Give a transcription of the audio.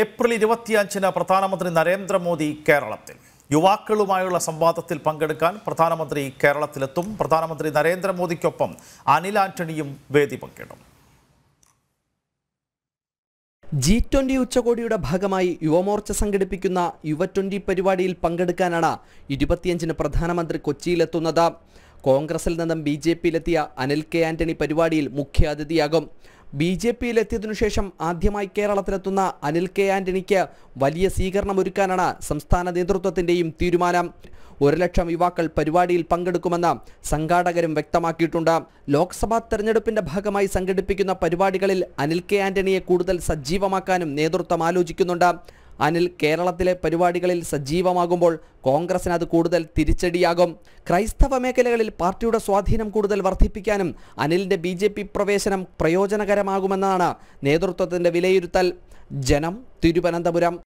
April ഇരുപത്തിയഞ്ചിന് പ്രധാനമന്ത്രി നരേന്ദ്രമോദി കേരളത്തിൽ യുവാക്കളുമായുള്ള സംവാദത്തിൽ പങ്കെടുക്കാൻ പ്രധാനമന്ത്രി കേരളത്തിലെത്തും പ്രധാനമന്ത്രി നരേന്ദ്രമോദിക്കൊപ്പം അനിൽ ആന്റണിയും വേദി പങ്കിടും ജി ട്വന്റി ഉച്ചകോടിയുടെ ഭാഗമായി യുവമോർച്ച സംഘടിപ്പിക്കുന്ന യുവ ട്വന്റി പരിപാടിയിൽ പങ്കെടുക്കാനാണ് ഇരുപത്തിയഞ്ചിന് പ്രധാനമന്ത്രി കൊച്ചിയിലെത്തുന്നത് കോൺഗ്രസിൽ നിന്നും ബി ജെ പിയിലെത്തിയ അനിൽ കെ ആന്റണി പരിപാടിയിൽ മുഖ്യാതിഥിയാകും ബി ജെ പിയിലെത്തിയതിനു ശേഷം ആദ്യമായി കേരളത്തിലെത്തുന്ന അനിൽ കെ ആന്റണിക്ക് വലിയ സ്വീകരണം ഒരുക്കാനാണ് സംസ്ഥാന നേതൃത്വത്തിന്റെയും തീരുമാനം ഒരു ലക്ഷം യുവാക്കൾ പരിപാടിയിൽ പങ്കെടുക്കുമെന്ന് സംഘാടകരും വ്യക്തമാക്കിയിട്ടുണ്ട് ലോക്സഭാ തെരഞ്ഞെടുപ്പിന്റെ ഭാഗമായി സംഘടിപ്പിക്കുന്ന പരിപാടികളിൽ അനിൽ കെ ആന്റണിയെ കൂടുതൽ സജീവമാക്കാനും നേതൃത്വം ആലോചിക്കുന്നുണ്ട് അനിൽ കേരളത്തിലെ പരിപാടികളിൽ സജീവമാകുമ്പോൾ കോൺഗ്രസിന് അത് കൂടുതൽ തിരിച്ചടിയാകും ക്രൈസ്തവ മേഖലകളിൽ പാർട്ടിയുടെ സ്വാധീനം കൂടുതൽ വർദ്ധിപ്പിക്കാനും അനിലിന്റെ ബി പ്രവേശനം പ്രയോജനകരമാകുമെന്നാണ് നേതൃത്വത്തിന്റെ വിലയിരുത്തൽ ജനം തിരുവനന്തപുരം